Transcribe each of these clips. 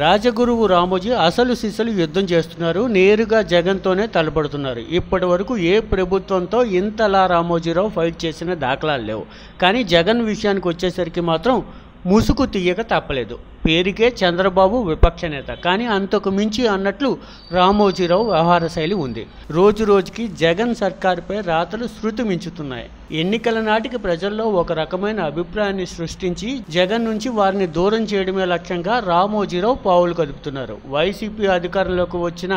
రాజగురువు రామోజీ అసలు సిసలు యుద్ధం చేస్తున్నారు నేరుగా జగన్తోనే తలపడుతున్నారు ఇప్పటి వరకు ఏ ప్రభుత్వంతో ఇంతలా రామోజీరావు ఫైట్ చేసిన దాఖలాలు లేవు కానీ జగన్ విషయానికి వచ్చేసరికి మాత్రం ముసుగు తీయక తప్పలేదు పేరుకే చంద్రబాబు విపక్ష నేత కానీ అంతకు మించి అన్నట్లు రామోజీరావు వ్యవహార శైలి ఉంది రోజు రోజుకి జగన్ సర్కారుపై రాతలు శృతి మించుతున్నాయి ఎన్నికల నాటికి ప్రజల్లో ఒక రకమైన అభిప్రాయాన్ని సృష్టించి జగన్ నుంచి వారిని దూరం చేయడమే లక్ష్యంగా రామోజీరావు పావులు కదుపుతున్నారు వైసీపీ అధికారంలోకి వచ్చిన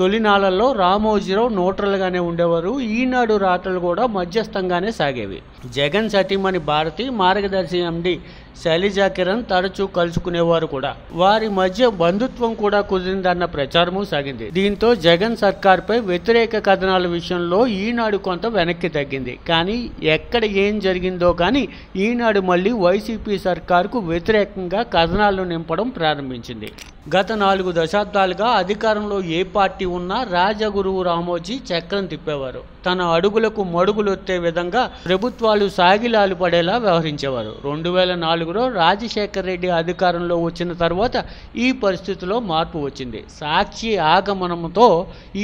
తొలినాళ్లలో రామోజీరావు న్యూట్రల్గానే ఉండేవారు ఈనాడు రాత్రలు కూడా మధ్యస్థంగానే సాగేవి జగన్ సతీమణి భారతి మార్గదర్శి ఎండి శైలిజా కిరణ్ తరచూ కలుసుకునే ఉండేవారు కూడా వారి మధ్య బంధుత్వం కూడా కుదిరిందన్న ప్రచారము సాగింది దీంతో జగన్ సర్కార్ పై వ్యతిరేక కథనాల విషయంలో ఈనాడు కొంత వెనక్కి తగ్గింది కానీ ఎక్కడ ఏం జరిగిందో కానీ ఈనాడు మళ్ళీ వైసీపీ సర్కార్కు వ్యతిరేకంగా కథనాలు నింపడం ప్రారంభించింది గత నాలుగు దశాబ్దాలుగా అధికారంలో ఏ పార్టీ ఉన్నా రాజగురువు రామోజీ చక్రం తిప్పేవారు తన అడుగులకు మడుగులొత్తే విధంగా ప్రభుత్వాలు సాగిలాలు పడేలా వ్యవహరించేవారు రెండు వేల నాలుగులో రాజశేఖర రెడ్డి అధికారంలో పరిస్థితిలో వచ్చిన తర్వాత ఈ పరిస్థితిలో మార్పు వచ్చింది సాక్షి ఆగమనంతో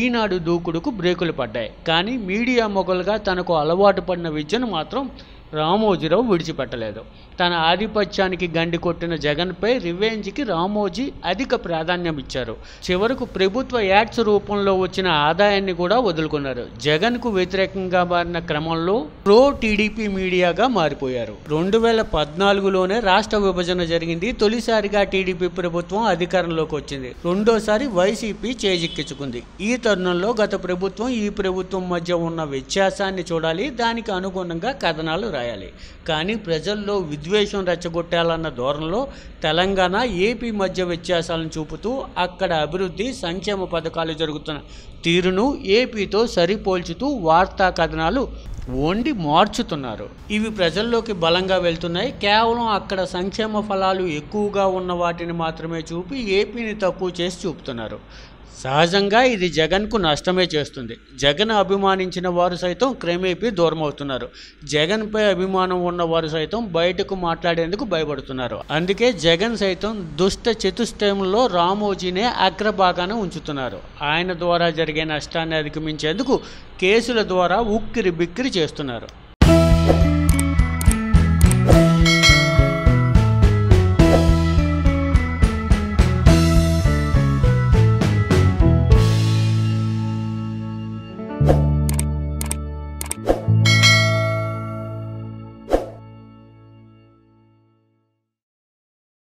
ఈనాడు దూకుడుకు బ్రేకులు పడ్డాయి కానీ మీడియా మొగలుగా తనకు అలవాటు పడిన విద్యను మాత్రం రామోజీరావు విడిచిపెట్టలేదు తన ఆధిపత్యానికి గండి కొట్టిన జగన్పై రివెంజ్కి రామోజీ అధిక ప్రాధాన్యం ఇచ్చారు చివరకు ప్రభుత్వ యాక్ట్స్ రూపంలో వచ్చిన ఆదాయాన్ని కూడా వదులుకున్నారు జగన్కు వ్యతిరేకంగా మారిన క్రమంలో ప్రో టీడీపీ మీడియాగా మారిపోయారు రెండు వేల పద్నాలుగులోనే రాష్ట్ర విభజన జరిగింది తొలిసారిగా టీడీపీ ప్రభుత్వం అధికారంలోకి వచ్చింది రెండోసారి వైసీపీ చేజిక్కించుకుంది ఈ తరుణంలో గత ప్రభుత్వం ఈ ప్రభుత్వం మధ్య ఉన్న వ్యత్యాసాన్ని చూడాలి దానికి అనుగుణంగా కథనాలు రాయాలి రాయాలి కానీ ప్రజల్లో విద్వేషం రెచ్చగొట్టాలన్న ధోరణిలో తెలంగాణ ఏపీ మధ్య వ్యత్యాసాలను చూపుతూ అక్కడ అభివృద్ధి సంక్షేమ పథకాలు జరుగుతున్న తీరును ఏపీతో సరిపోల్చుతూ వార్తా కథనాలు వండి మార్చుతున్నారు ఇవి ప్రజల్లోకి బలంగా వెళ్తున్నాయి కేవలం అక్కడ సంక్షేమ ఫలాలు ఎక్కువగా ఉన్న వాటిని మాత్రమే చూపి ఏపీని తక్కువ చేసి చూపుతున్నారు సహజంగా ఇది జగన్కు నష్టమే చేస్తుంది జగన్ అభిమానించిన వారు సైతం క్రమేపీ దూరం అవుతున్నారు జగన్పై అభిమానం ఉన్నవారు సైతం బయటకు మాట్లాడేందుకు భయపడుతున్నారు అందుకే జగన్ సైతం దుష్ట చతుష్టయంలో రామోజీనే అగ్రభాగాన ఉంచుతున్నారు ఆయన ద్వారా జరిగే నష్టాన్ని అధిగమించేందుకు కేసుల ద్వారా ఉక్కిరి బిక్కిరి చేస్తున్నారు